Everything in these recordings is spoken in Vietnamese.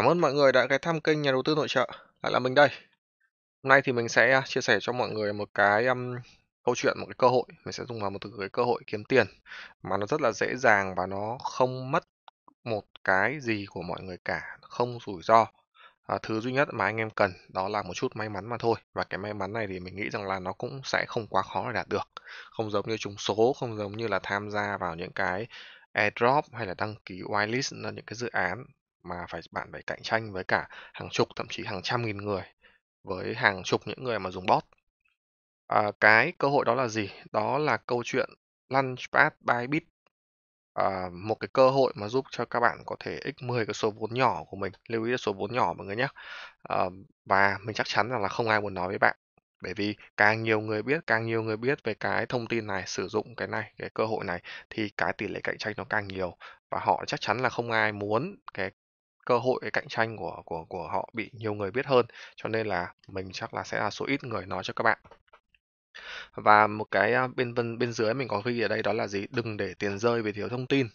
Cảm ơn mọi người đã ghé thăm kênh nhà đầu tư nội trợ, lại là mình đây. Hôm nay thì mình sẽ à, chia sẻ cho mọi người một cái um, câu chuyện, một cái cơ hội. Mình sẽ dùng vào một từ cái cơ hội kiếm tiền mà nó rất là dễ dàng và nó không mất một cái gì của mọi người cả, không rủi ro. À, thứ duy nhất mà anh em cần đó là một chút may mắn mà thôi và cái may mắn này thì mình nghĩ rằng là nó cũng sẽ không quá khó để đạt được không giống như trúng số không giống như là tham gia vào những cái airdrop hay là đăng ký whitelist những cái dự án mà phải bạn phải cạnh tranh với cả hàng chục thậm chí hàng trăm nghìn người với hàng chục những người mà dùng bot à, cái cơ hội đó là gì đó là câu chuyện Launchpad Bybit à, một cái cơ hội mà giúp cho các bạn có thể x10 cái số vốn nhỏ của mình lưu ý là số vốn nhỏ mọi người nhé à, và mình chắc chắn rằng là không ai muốn nói với bạn bởi vì càng nhiều người biết càng nhiều người biết về cái thông tin này sử dụng cái này cái cơ hội này thì cái tỷ lệ cạnh tranh nó càng nhiều và họ chắc chắn là không ai muốn cái cơ hội cạnh tranh của của của họ bị nhiều người biết hơn cho nên là mình chắc là sẽ là số ít người nói cho các bạn và một cái bên bên bên dưới mình có ghi ở đây đó là gì đừng để tiền rơi vì thiếu thông tin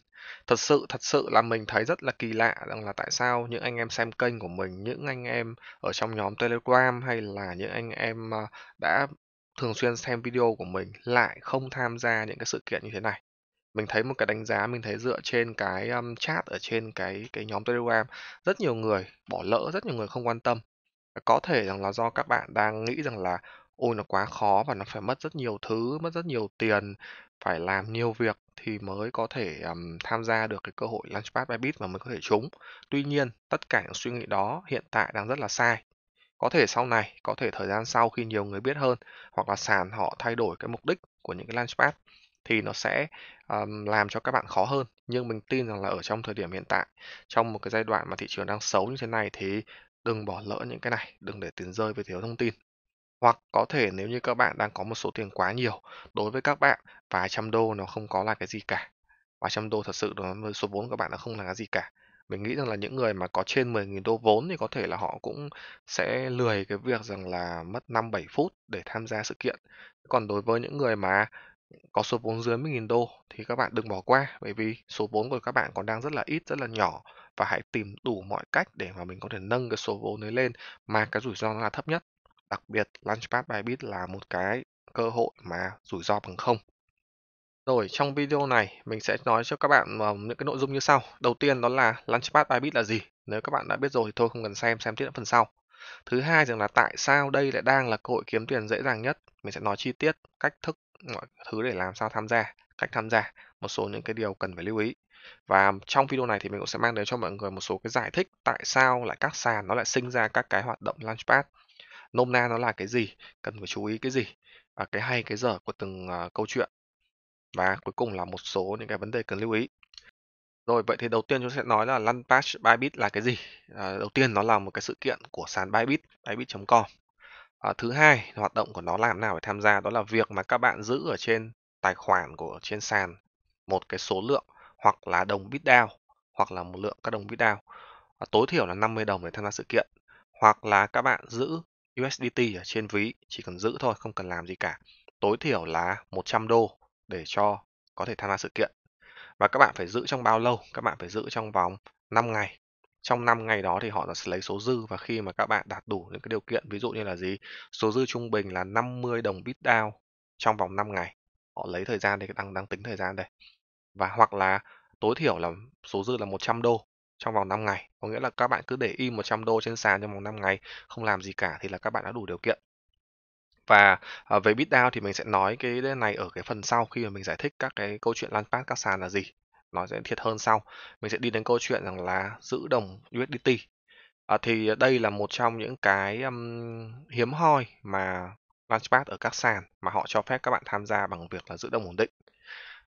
thật sự thật sự là mình thấy rất là kỳ lạ rằng là tại sao những anh em xem kênh của mình những anh em ở trong nhóm telegram hay là những anh em đã thường xuyên xem video của mình lại không tham gia những cái sự kiện như thế này mình thấy một cái đánh giá mình thấy dựa trên cái, um, chat ở trên cái cái nhóm Telegram, rất nhiều người bỏ lỡ, rất nhiều người không quan tâm. Có thể rằng là do các bạn đang nghĩ rằng là "Ôi, nó quá khó và nó phải mất rất nhiều thứ, mất rất nhiều tiền, phải làm nhiều việc thì mới có thể, ừm, um, tham gia được cái cơ hội Launchpad By-Bit và mới có thể trúng." Tuy nhiên, tất cả những suy nghĩ đó hiện tại đang rất là sai. Có thể sau này, có thể thời gian sau khi nhiều người biết hơn, hoặc là sàn họ thay đổi cái mục đích của những cái Launchpad thì nó sẽ um, làm cho các bạn khó hơn nhưng mình tin rằng là ở trong thời điểm hiện tại trong một cái giai đoạn mà thị trường đang xấu như thế này thì đừng bỏ lỡ những cái này đừng để tiền rơi vì thiếu thông tin hoặc có thể nếu như các bạn đang có một số tiền quá nhiều đối với các bạn vài trăm đô nó không có là cái gì cả vài trăm đô thật sự nó số vốn các bạn nó không là cái gì cả mình nghĩ rằng là những người mà có trên 10.000 đô vốn thì có thể là họ cũng sẽ lười cái việc rằng là mất 5 7 phút để tham gia sự kiện. Còn đối với những người mà có số vốn dưới 10.000 đô thì các bạn đừng bỏ qua bởi vì số vốn của các bạn còn đang rất là ít, rất là nhỏ và hãy tìm đủ mọi cách để mà mình có thể nâng cái số vốn đấy lên mà cái rủi ro nó là thấp nhất. Đặc biệt Launchpad Bybit là một cái cơ hội mà rủi ro bằng không. Rồi trong video này mình sẽ nói cho các bạn ờ, những cái nội dung như sau. Đầu tiên đó là Launchpad Bybit là gì? Nếu các bạn đã biết rồi thì thôi không cần xem, xem tiếp phần sau. Thứ hai rằng là tại sao đây lại đang là cơ hội kiếm tiền dễ dàng nhất. Mình sẽ nói chi tiết cách thức mọi thứ để làm sao tham gia, cách tham gia, một số những cái điều cần phải lưu ý. Và trong video này thì mình cũng sẽ mang đến cho mọi người một số cái giải thích tại sao lại các sàn nó lại sinh ra các cái hoạt động Launchpad. Nôm na nó là cái gì, cần phải chú ý cái gì, và cái hay cái dở của từng uh, câu chuyện. Và cuối cùng là một số những cái vấn đề cần lưu ý. Rồi, vậy thì đầu tiên chúng sẽ nói là Launchpad Bybit là cái gì? À, đầu tiên nó là một cái sự kiện của sàn Bybit, bybit.com Ờ, thứ hai, hoạt động của nó làm nào để tham gia, đó là việc mà các bạn giữ ở trên tài khoản của trên sàn một cái số lượng hoặc là đồng BitDao hoặc là một lượng các đồng BitDao à, ờ, tối thiểu là 50 đồng để tham gia sự kiện hoặc là các bạn giữ USDT ở trên ví chỉ cần giữ thôi không cần làm gì cả tối thiểu là 100 đô để cho có thể tham gia sự kiện và các bạn phải giữ trong bao lâu các bạn phải giữ trong vòng 5 ngày trong năm ngày đó thì họ sẽ lấy số dư và khi mà các bạn đạt đủ những cái điều kiện ví dụ như là gì số dư trung bình là 50 đồng bit down trong vòng 5 ngày họ lấy thời gian đây đang đang tính thời gian đây và hoặc là tối thiểu là số dư là 100 đô trong vòng 5 ngày có nghĩa là các bạn cứ để im 100 đô trên sàn trong vòng 5 ngày không làm gì cả thì là các bạn đã đủ điều kiện và à, về BitDown thì mình sẽ nói cái này ở cái phần sau khi mà mình giải thích các cái câu chuyện lan phát các sàn là gì nó sẽ thiệt hơn sau mình sẽ đi đến câu chuyện rằng là giữ đồng USDT à, thì đây là một trong những cái um, hiếm hoi mà Launchpad ở các sàn mà họ cho phép các bạn tham gia bằng việc là giữ đồng ổn định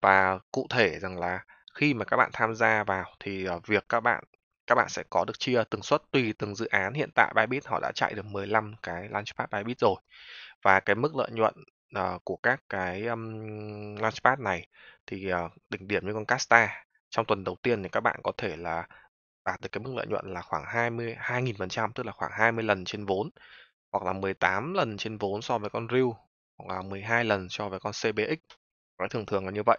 và cụ thể rằng là khi mà các bạn tham gia vào thì ờ, việc các bạn các bạn sẽ có được chia từng suất tùy từng dự án hiện tại Bybit họ đã chạy được 15 cái Launchpad Bybit rồi và cái mức lợi nhuận ờ, của các cái, ưm, Launchpad này thì, ờ, đỉnh điểm như con Casta, trong tuần đầu tiên thì các bạn có thể là đạt được cái mức lợi nhuận là khoảng 20 phần trăm tức là khoảng 20 lần trên vốn, hoặc là 18 lần trên vốn so với con Rill, hoặc là 12 lần so với con CBX. Đấy, thường thường là như vậy.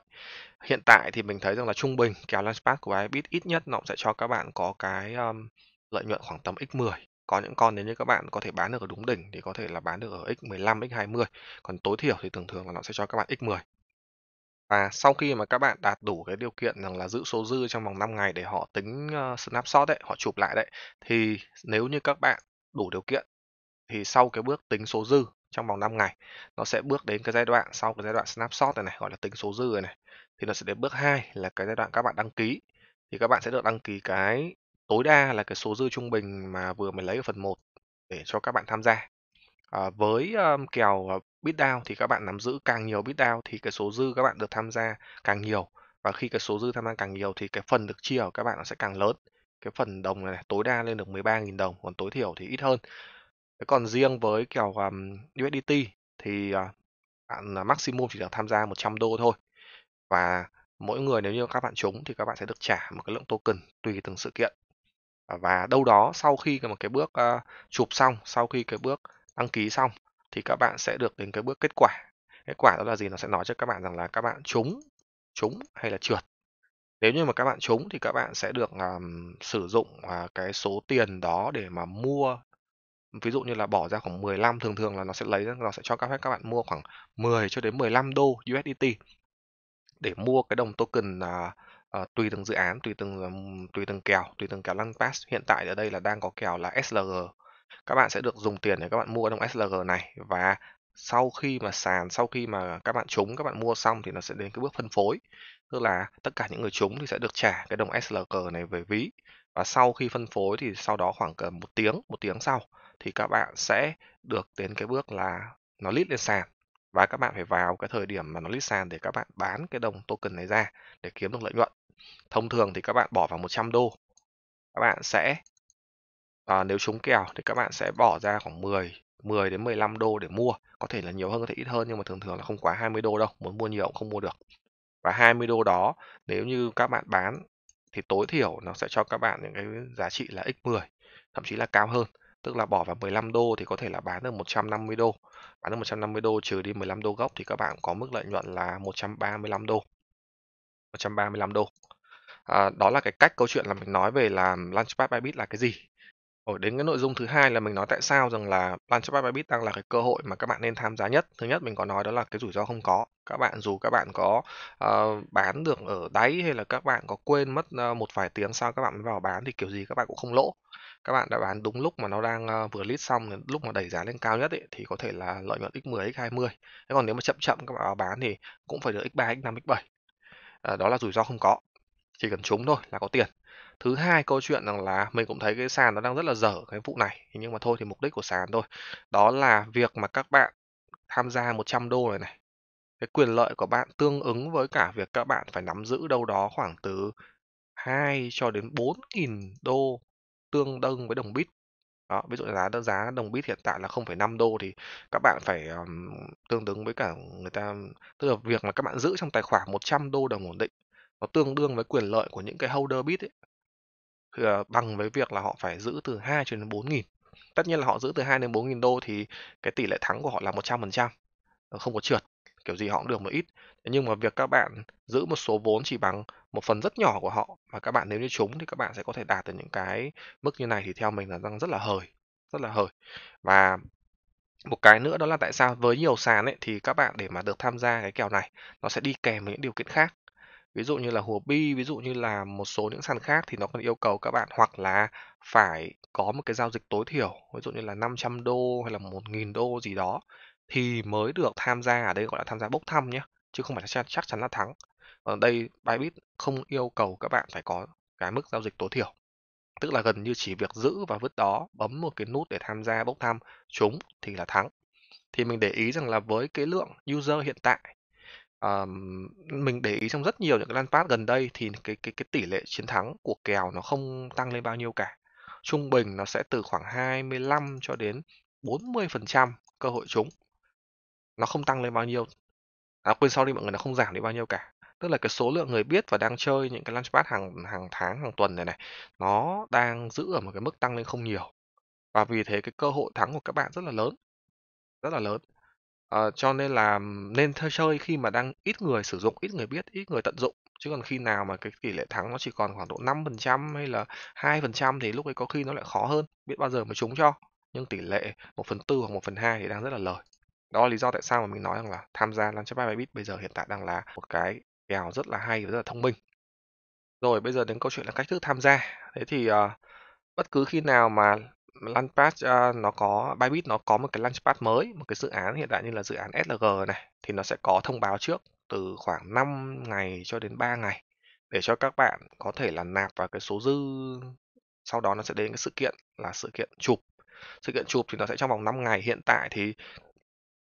Hiện tại thì mình thấy rằng là trung bình kèo Launchpad của iBit ít nhất nó cũng sẽ cho các bạn có cái, ưm, lợi nhuận khoảng tầm x10 có những con nếu như các bạn có thể bán được ở đúng đỉnh thì có thể là bán được ở x15 x20 còn tối thiểu thì thường thường là nó sẽ cho các bạn x10 và sau khi mà các bạn đạt đủ cái điều kiện rằng là giữ số dư trong vòng 5 ngày để họ tính uh, snapshot đấy, họ chụp lại đấy thì nếu như các bạn đủ điều kiện thì sau cái bước tính số dư trong vòng 5 ngày nó sẽ bước đến cái giai đoạn sau cái giai đoạn snapshot này này gọi là tính số dư này, này thì nó sẽ đến bước 2 là cái giai đoạn các bạn đăng ký thì các bạn sẽ được đăng ký cái Tối đa là cái số dư trung bình mà vừa mới lấy ở phần 1 để cho các bạn tham gia. Ờ, với, ờm, kèo, ờ, Beatdown thì các bạn nắm giữ càng nhiều Beatdown thì cái số dư các bạn được tham gia càng nhiều, và khi cái số dư tham gia càng nhiều thì cái phần được chia của các bạn nó sẽ càng lớn. Cái phần đồng này tối đa lên được 13.000 đồng, còn tối thiểu thì ít hơn. Thế còn riêng với kèo, ờm, USDT thì, ờ, bạn, à, maximum chỉ được tham gia $100 thôi, và mỗi người nếu như các bạn trúng thì các bạn sẽ được trả một cái lượng token tùy từng sự kiện và đâu đó sau khi một cái bước uh, chụp xong sau khi cái bước đăng ký xong thì các bạn sẽ được đến cái bước kết quả kết quả đó là gì nó sẽ nói cho các bạn rằng là các bạn trúng trúng hay là trượt nếu như mà các bạn trúng thì các bạn sẽ được um, sử dụng uh, cái số tiền đó để mà mua ví dụ như là bỏ ra khoảng 15 thường thường là nó sẽ lấy nó sẽ cho các các bạn mua khoảng 10 cho đến 15 đô USDT để mua cái đồng token uh, Ờ, tùy từng dự án, tùy từng, tùy từng kèo, tùy từng kèo lăn pass. Hiện tại ở đây là đang có kèo là SLG. Các bạn sẽ được dùng tiền để các bạn mua đồng SLG này và sau khi mà sàn sau khi mà các bạn trúng, các bạn mua xong thì nó sẽ đến cái bước phân phối. Tức là tất cả những người trúng thì sẽ được trả cái đồng SLG này về ví và sau khi phân phối thì sau đó khoảng cỡ một tiếng, một tiếng sau thì các bạn sẽ được đến cái bước là nó list lên sàn và các bạn phải vào cái thời điểm mà nó list sàn để các bạn bán cái đồng token này ra để kiếm được lợi nhuận. Thông thường thì các bạn bỏ vào 100 đô, các bạn sẽ à, nếu trúng kèo thì các bạn sẽ bỏ ra khoảng 10 10 đến 15 đô để mua, có thể là nhiều hơn có thể ít hơn nhưng mà thường thường là không quá 20 đô đâu, muốn mua nhiều cũng không mua được. Và 20 đô đó nếu như các bạn bán thì tối thiểu nó sẽ cho các bạn những cái giá trị là x10, thậm chí là cao hơn. Tức là bỏ vào 15 đô thì có thể là bán được 150 đô. Bán được 150 đô trừ đi 15 đô gốc thì các bạn có mức lợi nhuận là 135 đô. 135 đô. À, đó là cái cách câu chuyện là mình nói về là Launchpad Bybit là cái gì. Rồi đến cái nội dung thứ hai là mình nói tại sao rằng là Launchpad Bybit đang là cái cơ hội mà các bạn nên tham gia nhất. Thứ nhất mình có nói đó là cái rủi ro không có. Các bạn dù các bạn có uh, bán được ở đáy hay là các bạn có quên mất uh, một vài tiếng sau các bạn mới vào bán thì kiểu gì các bạn cũng không lỗ các bạn đã bán đúng lúc mà nó đang ờ, vừa list xong lúc mà đẩy giá lên cao nhất ấy, thì có thể là lợi nhuận x10 x20 thế còn nếu mà chậm chậm các bạn bán thì cũng phải được x3 x5 x7 à, đó là rủi ro không có chỉ cần trúng thôi là có tiền thứ hai câu chuyện rằng là mình cũng thấy cái sàn nó đang rất là dở cái vụ này nhưng mà thôi thì mục đích của sàn thôi đó là việc mà các bạn tham gia 100 đô này này cái quyền lợi của bạn tương ứng với cả việc các bạn phải nắm giữ đâu đó khoảng từ 2 cho đến 4.000 đô tương đương với đồng Bit. Đó, ví dụ giá giá đồng Bit hiện tại là 0,5 đô thì các bạn phải um, tương ứng với cả người ta tức là việc mà các bạn giữ trong tài khoản 100 đô đồng ổn định nó tương đương với quyền lợi của những cái holder Bit ấy. Thì, uh, bằng với việc là họ phải giữ từ 2 cho đến 4 nghìn tất nhiên là họ giữ từ 2 đến 4 nghìn đô thì cái tỷ lệ thắng của họ là 100%, phần trăm, không có trượt kiểu gì họ cũng được một ít nhưng mà việc các bạn giữ một số vốn chỉ bằng một phần rất nhỏ của họ mà các bạn nếu như chúng thì các bạn sẽ có thể đạt được những cái mức như này thì theo mình là đang rất là hời rất là hời và một cái nữa đó là tại sao với nhiều sàn ấy thì các bạn để mà được tham gia cái kèo này nó sẽ đi kèm với những điều kiện khác ví dụ như là hùa bi ví dụ như là một số những sàn khác thì nó còn yêu cầu các bạn hoặc là phải có một cái giao dịch tối thiểu ví dụ như là 500 đô hay là 1.000 đô gì đó thì mới được tham gia ở đây gọi là tham gia bốc thăm nhé chứ không phải là chắc chắn là thắng ở đây Bybit không yêu cầu các bạn phải có cái mức giao dịch tối thiểu tức là gần như chỉ việc giữ và vứt đó bấm một cái nút để tham gia bốc thăm chúng thì là thắng thì mình để ý rằng là với cái lượng user hiện tại um, mình để ý trong rất nhiều những cái pass gần đây thì cái cái cái tỷ lệ chiến thắng của kèo nó không tăng lên bao nhiêu cả trung bình nó sẽ từ khoảng 25 cho đến 40% cơ hội trúng nó không tăng lên bao nhiêu à quên đi mọi người nó không giảm đi bao nhiêu cả tức là cái số lượng người biết và đang chơi những cái launchpad hàng hàng tháng hàng tuần này này nó đang giữ ở một cái mức tăng lên không nhiều và vì thế cái cơ hội thắng của các bạn rất là lớn rất là lớn à, cho nên là nên chơi khi mà đang ít người sử dụng ít người biết ít người tận dụng chứ còn khi nào mà cái tỷ lệ thắng nó chỉ còn khoảng độ 5% hay là 2% thì lúc ấy có khi nó lại khó hơn biết bao giờ mới trúng cho nhưng tỷ lệ 1 phần 4 hoặc 1 phần 2 thì đang rất là lời đó là lý do tại sao mà mình nói rằng là tham gia lăn Lunch by bit bây giờ hiện tại đang là một cái kèo rất là hay và rất là thông minh rồi bây giờ đến câu chuyện là cách thức tham gia thế thì uh, bất cứ khi nào mà Launchpad uh, ờ, nó có Bybit nó có một cái Launchpad mới một cái dự án hiện tại như là dự án SLG này thì nó sẽ có thông báo trước từ khoảng 5 ngày cho đến 3 ngày để cho các bạn có thể là nạp vào cái số dư sau đó nó sẽ đến cái sự kiện là sự kiện chụp sự kiện chụp thì nó sẽ trong vòng 5 ngày hiện tại thì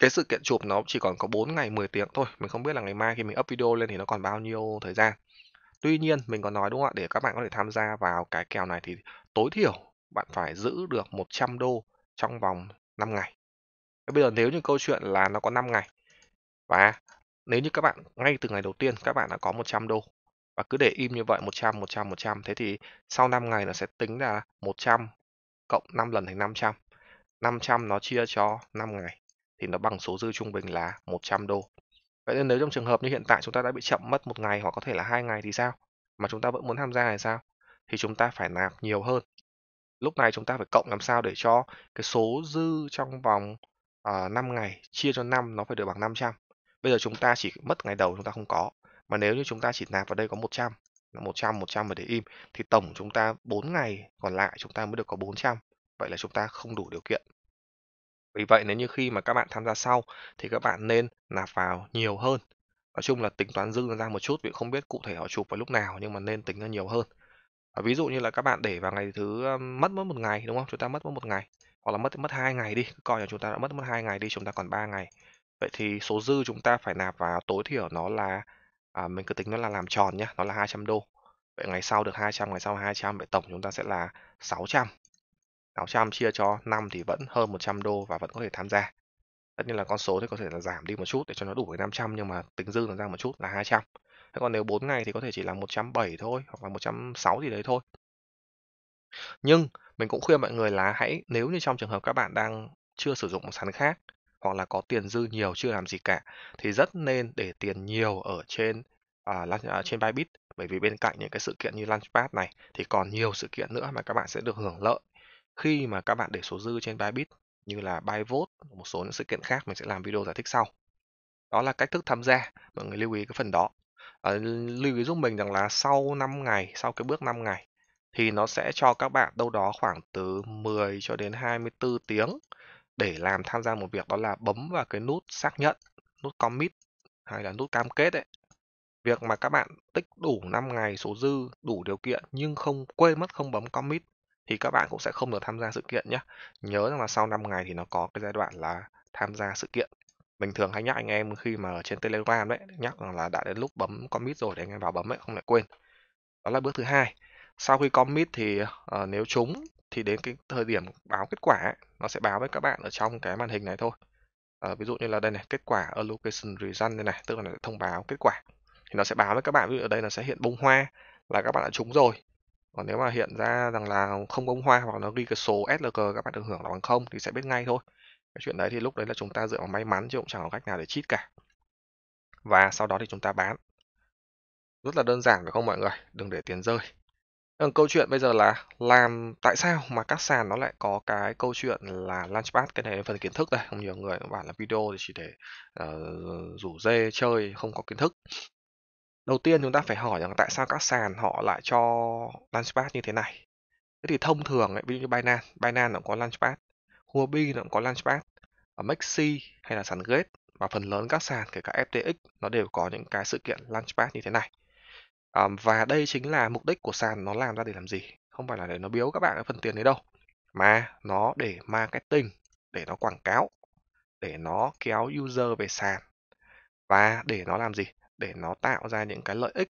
cái sự kiện chụp nó chỉ còn có 4 ngày 10 tiếng thôi mình không biết là ngày mai khi mình up video lên thì nó còn bao nhiêu thời gian tuy nhiên mình có nói đúng không ạ để các bạn có thể tham gia vào cái kèo này thì tối thiểu bạn phải giữ được 100 đô trong vòng 5 ngày bây giờ nếu như câu chuyện là nó có 5 ngày và nếu như các bạn ngay từ ngày đầu tiên các bạn đã có 100 đô và cứ để im như vậy 100 100 100 thế thì sau 5 ngày nó sẽ tính là 100 cộng 5 lần thành 500 500 nó chia cho 5 ngày thì nó bằng số dư trung bình là 100 đô. Vậy nên nếu trong trường hợp như hiện tại chúng ta đã bị chậm mất một ngày hoặc có thể là hai ngày thì sao? Mà chúng ta vẫn muốn tham gia thì sao? Thì chúng ta phải nạp nhiều hơn. Lúc này chúng ta phải cộng làm sao để cho cái số dư trong vòng uh, 5 ngày chia cho 5 nó phải được bằng 500. Bây giờ chúng ta chỉ mất ngày đầu chúng ta không có. Mà nếu như chúng ta chỉ nạp vào đây có 100, 100, 100 và để im thì tổng chúng ta 4 ngày còn lại chúng ta mới được có 400. Vậy là chúng ta không đủ điều kiện vì vậy nếu như khi mà các bạn tham gia sau thì các bạn nên nạp vào nhiều hơn. Nói chung là tính toán dư ra một chút vì không biết cụ thể họ chụp vào lúc nào nhưng mà nên tính ra nhiều hơn. Và ví dụ như là các bạn để vào ngày thứ mất mất một ngày đúng không? Chúng ta mất mất một ngày hoặc là mất mất hai ngày đi, coi là chúng ta đã mất mất hai ngày đi, chúng ta còn 3 ngày. Vậy thì số dư chúng ta phải nạp vào tối thiểu nó là à, mình cứ tính nó là làm tròn nhá, nó là 200 đô. Vậy ngày sau được 200, ngày sau 200 vậy tổng chúng ta sẽ là 600 600 chia cho 5 thì vẫn hơn 100 đô và vẫn có thể tham gia. Tất nhiên là con số thì có thể là giảm đi một chút để cho nó đủ với 500 nhưng mà tính dư nó ra một chút là 200. Thế còn nếu 4 ngày thì có thể chỉ là 107 thôi hoặc là 106 gì đấy thôi. Nhưng mình cũng khuyên mọi người là hãy nếu như trong trường hợp các bạn đang chưa sử dụng một sàn khác hoặc là có tiền dư nhiều chưa làm gì cả thì rất nên để tiền nhiều ở trên uh, trên Bybit bởi vì bên cạnh những cái sự kiện như Launchpad này thì còn nhiều sự kiện nữa mà các bạn sẽ được hưởng lợi khi mà các bạn để số dư trên Bybit như là Byvote, một số những sự kiện khác mình sẽ làm video giải thích sau. Đó là cách thức tham gia, mọi người lưu ý cái phần đó. À, lưu ý giúp mình rằng là sau 5 ngày, sau cái bước 5 ngày thì nó sẽ cho các bạn đâu đó khoảng từ 10 cho đến 24 tiếng để làm tham gia một việc đó là bấm vào cái nút xác nhận, nút commit hay là nút cam kết ấy. Việc mà các bạn tích đủ 5 ngày số dư đủ điều kiện nhưng không quên mất không bấm commit thì các bạn cũng sẽ không được tham gia sự kiện nhé. Nhớ rằng là sau 5 ngày thì nó có cái giai đoạn là tham gia sự kiện. Bình thường hay nhắc anh em khi mà ở trên Telegram đấy, nhắc rằng là đã đến lúc bấm commit rồi để anh em vào bấm ấy, không lại quên. Đó là bước thứ hai. Sau khi commit thì uh, nếu trúng thì đến cái thời điểm báo kết quả ấy, nó sẽ báo với các bạn ở trong cái màn hình này thôi. Uh, ví dụ như là đây này, kết quả allocation result đây này, tức là thông báo kết quả. Thì nó sẽ báo với các bạn, ví dụ ở đây là sẽ hiện bông hoa là các bạn đã trúng rồi còn nếu mà hiện ra rằng là không bông hoa hoặc nó ghi cái số SLG các bạn được hưởng là bằng không thì sẽ biết ngay thôi cái chuyện đấy thì lúc đấy là chúng ta dựa vào may mắn chứ cũng chẳng có cách nào để cheat cả và sau đó thì chúng ta bán rất là đơn giản phải không mọi người đừng để tiền rơi ờ, câu chuyện bây giờ là làm tại sao mà các sàn nó lại có cái câu chuyện là launchpad cái này phần kiến thức đây không nhiều người cũng bảo là video thì chỉ để uh, rủ dê chơi không có kiến thức Đầu tiên chúng ta phải hỏi rằng tại sao các sàn họ lại cho Launchpad như thế này. Thế thì thông thường ấy, ví dụ như Binance, Binance nó cũng có Launchpad, Huobi nó cũng có Launchpad, ở Maxi hay là sàn Gate và phần lớn các sàn kể cả FTX nó đều có những cái sự kiện Launchpad như thế này. À, và đây chính là mục đích của sàn nó làm ra để làm gì? Không phải là để nó biếu các bạn cái phần tiền đấy đâu, mà nó để marketing, để nó quảng cáo, để nó kéo user về sàn và để nó làm gì? để nó tạo ra những cái lợi ích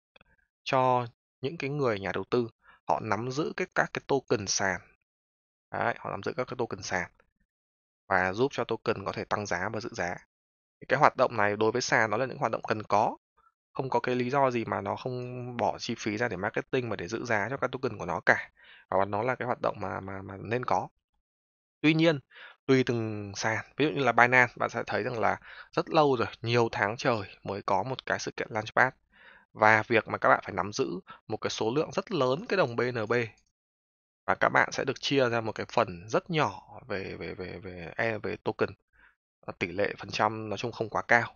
cho những cái người nhà đầu tư họ nắm giữ cái các cái token sàn Đấy, họ nắm giữ các cái token sàn và giúp cho token có thể tăng giá và giữ giá cái hoạt động này đối với sàn nó là những hoạt động cần có không có cái lý do gì mà nó không bỏ chi phí ra để marketing mà để giữ giá cho các token của nó cả và nó là cái hoạt động mà mà mà nên có tuy nhiên tùy từng sàn ví dụ như là Binance bạn sẽ thấy rằng là rất lâu rồi nhiều tháng trời mới có một cái sự kiện launchpad và việc mà các bạn phải nắm giữ một cái số lượng rất lớn cái đồng BNB và các bạn sẽ được chia ra một cái phần rất nhỏ về về về về e về token tỷ lệ phần trăm nói chung không quá cao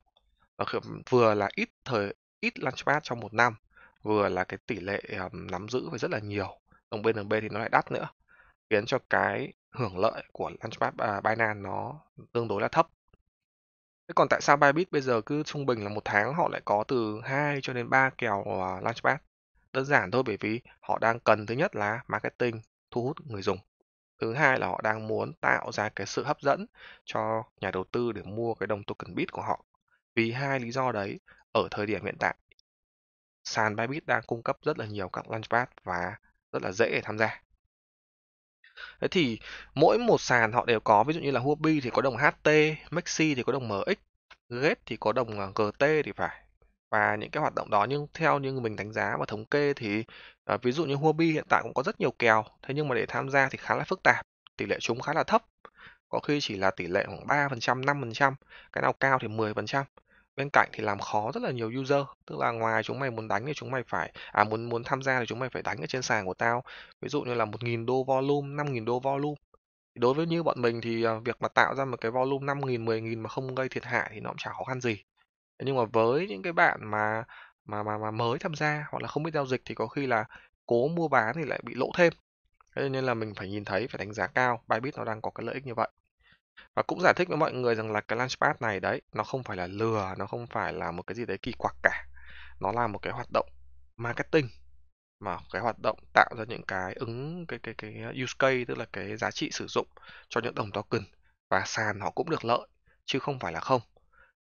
và vừa là ít thời ít launchpad trong một năm vừa là cái tỷ lệ um, nắm giữ phải rất là nhiều đồng BNB thì nó lại đắt nữa khiến cho cái hưởng lợi của Launchpad à, Binance nó tương đối là thấp. Thế còn tại sao Bybit bây giờ cứ trung bình là một tháng họ lại có từ 2 cho đến 3 kèo uh, Launchpad? Đơn giản thôi bởi vì họ đang cần thứ nhất là marketing, thu hút người dùng. Thứ hai là họ đang muốn tạo ra cái sự hấp dẫn cho nhà đầu tư để mua cái đồng token Bit của họ. Vì hai lý do đấy, ở thời điểm hiện tại, sàn Bybit đang cung cấp rất là nhiều các Launchpad và rất là dễ để tham gia. Thế thì mỗi một sàn họ đều có, ví dụ như là Huobi thì có đồng HT, Maxi thì có đồng MX, Gate thì có đồng à, GT thì phải. Và những cái hoạt động đó nhưng theo như mình đánh giá và thống kê thì à, ví dụ như Huobi hiện tại cũng có rất nhiều kèo, thế nhưng mà để tham gia thì khá là phức tạp, tỷ lệ trúng khá là thấp. Có khi chỉ là tỷ lệ khoảng 3%, 5%, cái nào cao thì 10%. Bên cạnh thì làm khó rất là nhiều user, tức là ngoài chúng mày muốn đánh thì chúng mày phải à, muốn muốn tham gia thì chúng mày phải đánh ở trên sàn của tao. Ví dụ như là một nghìn đô volume, năm nghìn đô volume. đối với như bọn mình thì à, việc mà tạo ra một cái volume năm nghìn mười nghìn mà không gây thiệt hại thì nó cũng chả khó khăn gì. nhưng mà với những cái bạn mà mà mà mà mới tham gia hoặc là không biết giao dịch thì có khi là cố mua bán thì lại bị lỗ thêm. Thế nên là mình phải nhìn thấy phải đánh giá cao bài Bybit nó đang có cái lợi ích như vậy. Và cũng giải thích với mọi người rằng là cái Launchpad này đấy, nó không phải là lừa, nó không phải là một cái gì đấy kỳ quặc cả. Nó là một cái hoạt động marketing mà cái hoạt động tạo ra những cái ứng cái cái cái use case tức là cái giá trị sử dụng cho những đồng token và sàn họ cũng được lợi chứ không phải là không.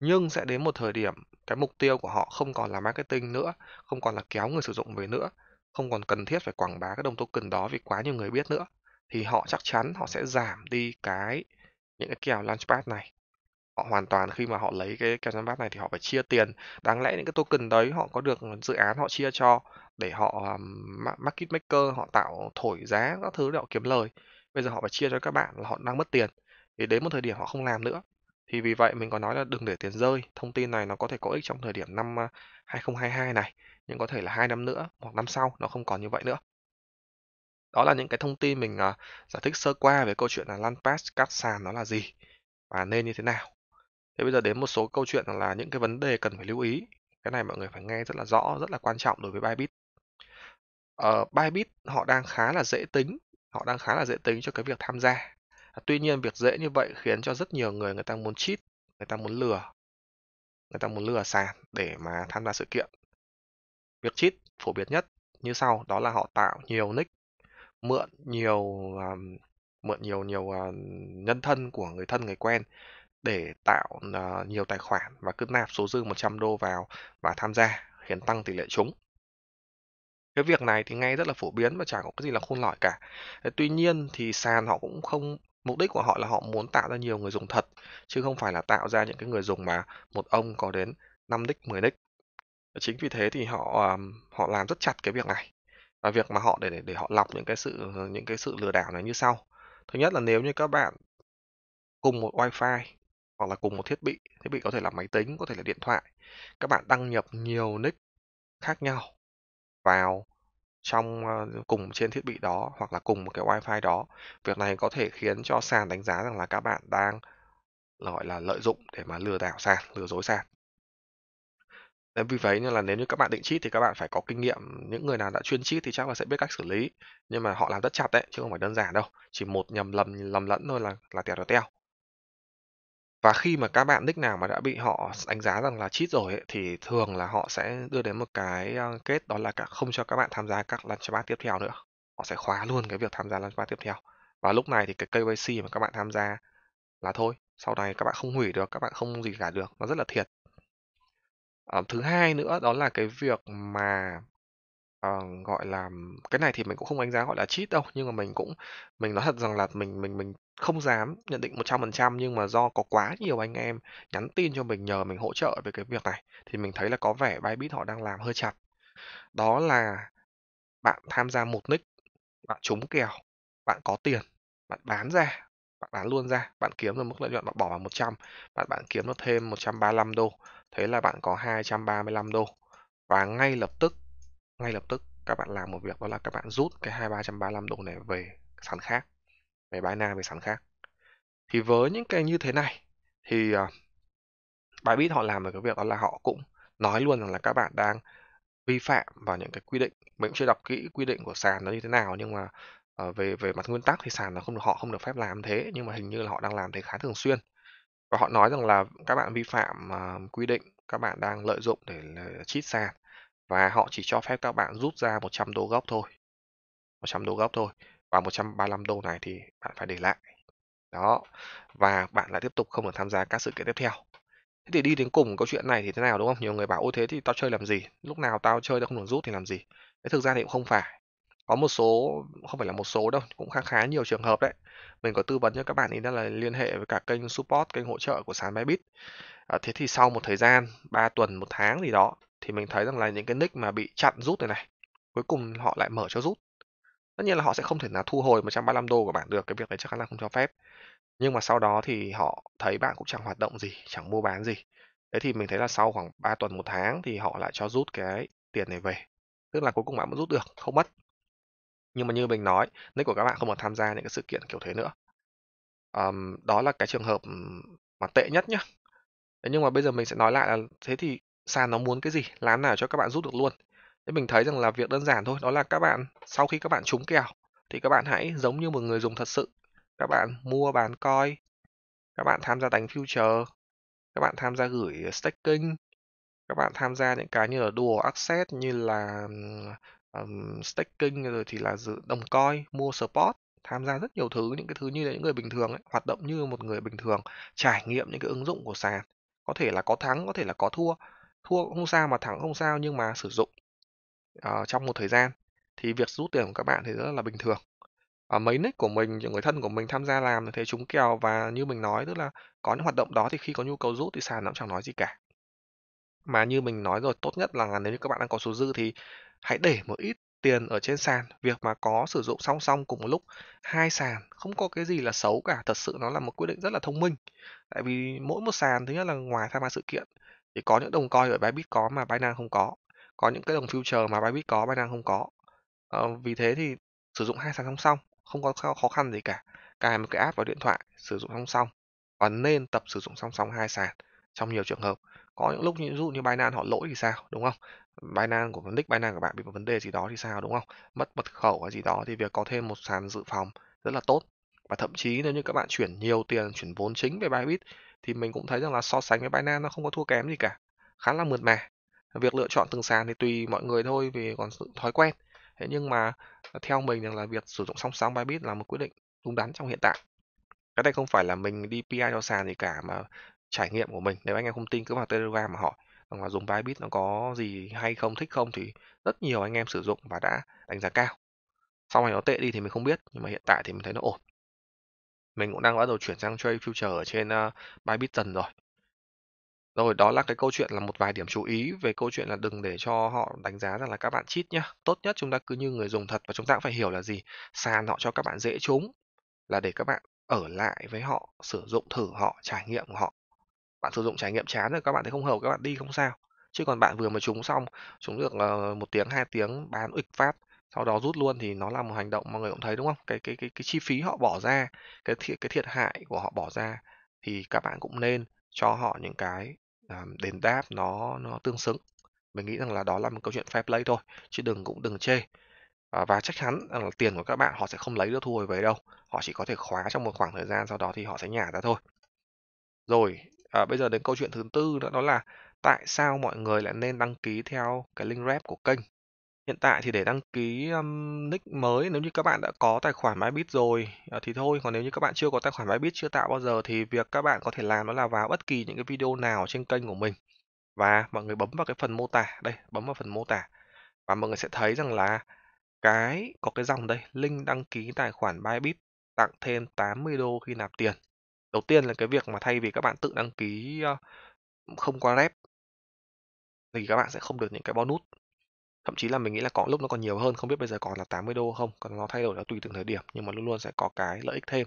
Nhưng sẽ đến một thời điểm cái mục tiêu của họ không còn là marketing nữa, không còn là kéo người sử dụng về nữa, không còn cần thiết phải quảng bá cái đồng token đó vì quá nhiều người biết nữa thì họ chắc chắn họ sẽ giảm đi cái những cái kèo launchpad này họ hoàn toàn khi mà họ lấy cái kèo launchpad này thì họ phải chia tiền đáng lẽ những cái token đấy họ có được dự án họ chia cho để họ market maker họ tạo thổi giá các thứ để họ kiếm lời bây giờ họ phải chia cho các bạn là họ đang mất tiền thì đến một thời điểm họ không làm nữa thì vì vậy mình có nói là đừng để tiền rơi thông tin này nó có thể có ích trong thời điểm năm 2022 à, này nhưng có thể là hai năm nữa hoặc năm sau nó không còn như vậy nữa đó là những cái thông tin mình à, giải thích sơ qua về câu chuyện là lăn pass cắt sàn nó là gì và nên như thế nào. Thế bây giờ đến một số câu chuyện là những cái vấn đề cần phải lưu ý. Cái này mọi người phải nghe rất là rõ, rất là quan trọng đối với Bybit. Ở ờ, uh, Bybit họ đang khá là dễ tính, họ đang khá là dễ tính cho cái việc tham gia. À, tuy nhiên việc dễ như vậy khiến cho rất nhiều người người ta muốn cheat, người ta muốn lừa, người ta muốn lừa sàn để mà tham gia sự kiện. Việc cheat phổ biến nhất như sau đó là họ tạo nhiều nick Mượn nhiều, à, mượn nhiều nhiều, à, nhân thân của người thân, người quen để tạo, ờ, nhiều tài khoản và cứ nạp số dư $100 vào và tham gia, khiến tăng tỷ lệ trúng. Cái việc này thì nghe rất là phổ biến và chẳng có cái gì là khôn lỏi cả. tuy nhiên thì sàn họ cũng không mục đích của họ là họ muốn tạo ra nhiều người dùng thật, chứ không phải là tạo ra những cái người dùng mà một ông có đến 5 đích, 10 đích. Chính vì thế thì họ, à, họ làm rất chặt cái việc này và việc mà họ để, để họ lọc những cái sự những cái sự lừa đảo này như sau thứ nhất là nếu như các bạn cùng một wifi hoặc là cùng một thiết bị thiết bị có thể là máy tính có thể là điện thoại các bạn đăng nhập nhiều nick khác nhau vào trong ờ, cùng trên thiết bị đó hoặc là cùng một cái wifi đó việc này có thể khiến cho sàn đánh giá rằng là các bạn đang gọi là lợi dụng để mà lừa đảo sàn lừa dối sàn nên vì vậy nên là nếu như các bạn định cheat thì các bạn phải có kinh nghiệm. Những người nào đã chuyên cheat thì chắc là sẽ biết cách xử lý. Nhưng mà họ làm rất chặt đấy, chứ không phải đơn giản đâu. Chỉ một nhầm lầm lầm lẫn thôi là là tèo tèo. Và khi mà các bạn nick nào mà đã bị họ đánh giá rằng là cheat rồi ấy, thì thường là họ sẽ đưa đến một cái ờ, kết đó là cả không cho các bạn tham gia các lunch bar tiếp theo nữa. Họ sẽ khóa luôn cái việc tham gia lunch bar tiếp theo. Và lúc này thì cái KYC mà các bạn tham gia là thôi, sau này các bạn không hủy được, các bạn không gì cả được, nó rất là thiệt. Ờ, thứ hai nữa đó là cái việc mà, ờ, gọi là cái này thì mình cũng không đánh giá, gọi là, cheat đâu, nhưng mà mình cũng mình nói thật rằng là mình mình mình không dám nhận định 100%, nhưng mà do có quá nhiều anh em nhắn tin cho mình nhờ mình hỗ trợ về cái việc này, thì mình thấy là có vẻ Bybit họ đang làm hơi chặt. Đó là bạn tham gia một nick, bạn trúng kèo, bạn có tiền, bạn bán ra bạn bán luôn ra, bạn kiếm được mức lợi nhuận bạn bỏ vào 100, bạn bạn kiếm được thêm 135 đô. Thế là bạn có 235 đô. Và ngay lập tức, ngay lập tức các bạn làm một việc đó là các bạn rút cái 2335 đô này về sàn khác, về Binance về sàn khác. Thì với những cái như thế này thì uh, Bybit họ làm được cái việc đó là họ cũng nói luôn rằng là các bạn đang vi phạm vào những cái quy định mình cũng chưa đọc kỹ quy định của sàn nó như thế nào nhưng mà Ờ, về về mặt nguyên tắc thì sàn là không được họ không được phép làm thế, nhưng mà hình như là họ đang làm thế khá thường xuyên. Và họ nói rằng là các bạn vi phạm, à, quy định, các bạn đang lợi dụng để là cheat sàn và họ chỉ cho phép các bạn rút ra $100 gốc thôi, $100 gốc thôi, và $135 này thì bạn phải để lại. Đó, và bạn lại tiếp tục không được tham gia các sự kiện tiếp theo. Thế thì đi đến cùng câu chuyện này thì thế nào, đúng không? Nhiều người bảo: "Ôi, thế thì tao chơi làm gì? Lúc nào tao chơi tao không được rút thì làm gì?" Thế thực ra thì cũng không phải có một số không phải là một số đâu cũng khá khá nhiều trường hợp đấy mình có tư vấn cho các bạn ý đó là liên hệ với cả kênh support kênh hỗ trợ của sàn Bybit à, ờ, thế thì sau một thời gian 3 tuần một tháng gì đó thì mình thấy rằng là những cái nick mà bị chặn rút này này cuối cùng họ lại mở cho rút tất nhiên là họ sẽ không thể nào thu hồi 135 đô của bạn được cái việc đấy chắc chắn là không cho phép nhưng mà sau đó thì họ thấy bạn cũng chẳng hoạt động gì chẳng mua bán gì thế thì mình thấy là sau khoảng 3 tuần một tháng thì họ lại cho rút cái tiền này về tức là cuối cùng bạn vẫn rút được không mất nhưng mà như mình nói, nick của các bạn không còn tham gia những cái sự kiện kiểu thế nữa. Ờm, đó là cái trường hợp, mà tệ nhất nhá. Thế nhưng mà bây giờ mình sẽ nói lại là thế thì sàn nó muốn cái gì, làm nào cho các bạn rút được luôn. Thế mình thấy rằng là việc đơn giản thôi, đó là các bạn sau khi các bạn trúng kèo thì các bạn hãy giống như một người dùng thật sự, các bạn mua bán coin, các bạn tham gia đánh future, các bạn tham gia gửi staking, các bạn tham gia những cái như là đùa access như là, um, staking rồi thì là giữ đồng coi mua support tham gia rất nhiều thứ những cái thứ như là những người bình thường ấy, hoạt động như một người bình thường trải nghiệm những cái ứng dụng của sàn có thể là có thắng có thể là có thua thua không sao mà thắng không sao nhưng mà sử dụng uh, trong một thời gian thì việc rút tiền của các bạn thì rất là bình thường ở ờ, mấy nick của mình những người thân của mình tham gia làm thì thấy chúng kèo và như mình nói tức là có những hoạt động đó thì khi có nhu cầu rút thì sàn nó cũng chẳng nói gì cả mà như mình nói rồi tốt nhất là nếu như các bạn đang có số dư thì hãy để một ít tiền ở trên sàn việc mà có sử dụng song song cùng một lúc hai sàn không có cái gì là xấu cả thật sự nó là một quyết định rất là thông minh tại vì mỗi một sàn thứ nhất là ngoài tham gia sự kiện thì có những đồng coi ở Bybit có mà Binance không có có những cái đồng future mà Bybit có Binance không có à, vì thế thì sử dụng hai sàn song song không có khó khăn gì cả cài một cái app vào điện thoại sử dụng song song và nên tập sử dụng song song hai sàn trong nhiều trường hợp có những lúc như ví dụ như Binance họ lỗi thì sao đúng không Binance của nick Binance của bạn bị một vấn đề gì đó thì sao đúng không mất mật khẩu hay gì đó thì việc có thêm một sàn dự phòng rất là tốt và thậm chí nếu như các bạn chuyển nhiều tiền chuyển vốn chính về Bybit thì mình cũng thấy rằng là so sánh với Binance nó không có thua kém gì cả khá là mượt mà việc lựa chọn từng sàn thì tùy mọi người thôi vì còn sự thói quen thế nhưng mà theo mình rằng là việc sử dụng song song Bybit là một quyết định đúng đắn trong hiện tại cái này không phải là mình đi PI cho sàn gì cả mà trải nghiệm của mình. Nếu anh em không tin cứ vào Telegram mà hỏi rằng là dùng Bybit nó có gì hay không, thích không thì rất nhiều anh em sử dụng và đã đánh giá cao. Sau này nó tệ đi thì mình không biết, nhưng mà hiện tại thì mình thấy nó ổn. Mình cũng đang bắt đầu chuyển sang trade future ở trên uh, Bybit dần rồi. Rồi đó là cái câu chuyện là một vài điểm chú ý về câu chuyện là đừng để cho họ đánh giá rằng là các bạn cheat nhá. Tốt nhất chúng ta cứ như người dùng thật và chúng ta cũng phải hiểu là gì. Sàn họ cho các bạn dễ trúng là để các bạn ở lại với họ, sử dụng thử họ, trải nghiệm họ bạn sử dụng trải nghiệm chán rồi các bạn thấy không hợp các bạn đi không sao chứ còn bạn vừa mà trúng xong trúng được ờ, một tiếng hai tiếng bán ịch phát sau đó rút luôn thì nó là một hành động mọi người cũng thấy đúng không cái cái cái cái chi phí họ bỏ ra cái thiệt cái thiệt hại của họ bỏ ra thì các bạn cũng nên cho họ những cái ờ, đền đáp nó nó tương xứng mình nghĩ rằng là đó là một câu chuyện fair play thôi chứ đừng cũng đừng chê à, và chắc chắn rằng là tiền của các bạn họ sẽ không lấy được thu hồi về đâu họ chỉ có thể khóa trong một khoảng thời gian sau đó thì họ sẽ nhả ra thôi rồi à, bây giờ đến câu chuyện thứ tư nữa đó là tại sao mọi người lại nên đăng ký theo cái link rep của kênh hiện tại thì để đăng ký um, nick mới nếu như các bạn đã có tài khoản Bybit rồi à, thì thôi còn nếu như các bạn chưa có tài khoản Bybit chưa tạo bao giờ thì việc các bạn có thể làm đó là vào bất kỳ những cái video nào trên kênh của mình và mọi người bấm vào cái phần mô tả đây bấm vào phần mô tả và mọi người sẽ thấy rằng là cái có cái dòng đây link đăng ký tài khoản Bybit tặng thêm 80 đô khi nạp tiền Đầu tiên là cái việc mà thay vì các bạn tự đăng ký, ờ, không qua rep thì các bạn sẽ không được những cái bonus. Thậm chí là mình nghĩ là có lúc nó còn nhiều hơn, không biết bây giờ còn là $80 đô không, còn nó thay đổi nó tùy từng thời điểm, nhưng mà luôn luôn sẽ có cái lợi ích thêm.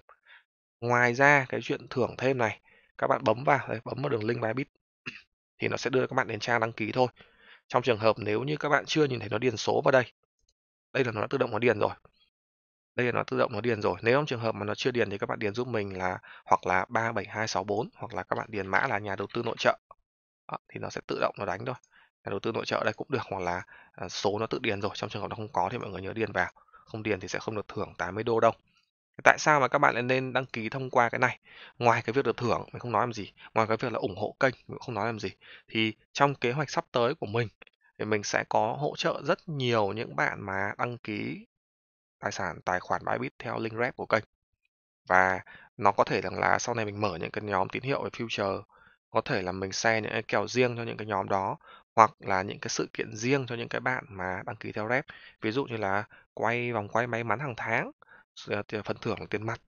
Ngoài ra cái chuyện thưởng thêm này, các bạn bấm vào đấy, bấm vào đường link Bybit thì nó sẽ đưa các bạn đến trang đăng ký thôi. Trong trường hợp nếu như các bạn chưa nhìn thấy nó điền số vào đây, đây là nó đã tự động nó điền rồi. Đây là nó tự động nó điền rồi. Nếu trong trường hợp mà nó chưa điền thì các bạn điền giúp mình là hoặc là 37264 hoặc là các bạn điền mã là nhà đầu tư nội trợ. Đó, thì nó sẽ tự động nó đánh thôi. Nhà đầu tư nội trợ đây cũng được hoặc là à, số nó tự điền rồi. Trong trường hợp nó không có thì mọi người nhớ điền vào. Không điền thì sẽ không được thưởng 80 đô đâu. Tại sao mà các bạn lại nên đăng ký thông qua cái này? Ngoài cái việc được thưởng, mình không nói làm gì. Ngoài cái việc là ủng hộ kênh, mình cũng không nói làm gì. Thì trong kế hoạch sắp tới của mình thì mình sẽ có hỗ trợ rất nhiều những bạn mà đăng ký tài sản tài khoản Bybit theo link rep của kênh và nó có thể rằng là sau này mình mở những cái nhóm tín hiệu về future có thể là mình share những cái kèo riêng cho những cái nhóm đó hoặc là những cái sự kiện riêng cho những cái bạn mà đăng ký theo rep ví dụ như là quay vòng quay may mắn hàng tháng ờ, phần thưởng là tiền mặt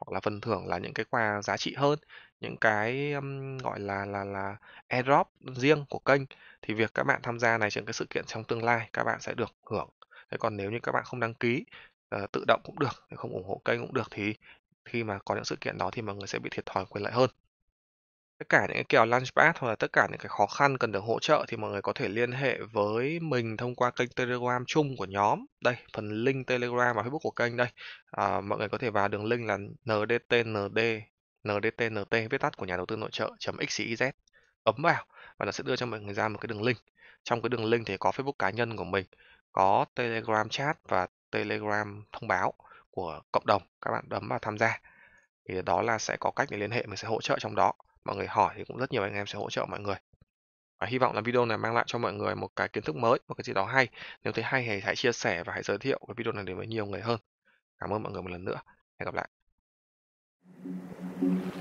hoặc là phần thưởng là những cái quà giá trị hơn những cái um, gọi là là là airdrop riêng của kênh thì việc các bạn tham gia này trên cái sự kiện trong tương lai các bạn sẽ được hưởng thế còn nếu như các bạn không đăng ký Ờ, tự động cũng được không ủng hộ kênh cũng được thì khi mà có những sự kiện đó thì mọi người sẽ bị thiệt thòi quyền lợi hơn tất cả những cái kèo Launchpad hoặc là tất cả những cái khó khăn cần được hỗ trợ thì mọi người có thể liên hệ với mình thông qua kênh Telegram chung của nhóm. Đây, phần link Telegram và Facebook của kênh đây. À, mọi người có thể vào đường link là ndtnd ndtnt viết tắt của nhà đầu tư nội trợ .xyz ấm vào và nó sẽ đưa cho mọi người ra một cái đường link. Trong cái đường link thì có Facebook cá nhân của mình, có Telegram chat và Telegram thông báo của cộng đồng các bạn bấm vào tham gia thì đó là sẽ có cách để liên hệ mình sẽ hỗ trợ trong đó mọi người hỏi thì cũng rất nhiều anh em sẽ hỗ trợ mọi người và hy vọng là video này mang lại cho mọi người một cái kiến thức mới một cái gì đó hay nếu thấy hay thì hãy chia sẻ và hãy giới thiệu cái video này đến với nhiều người hơn cảm ơn mọi người một lần nữa hẹn gặp lại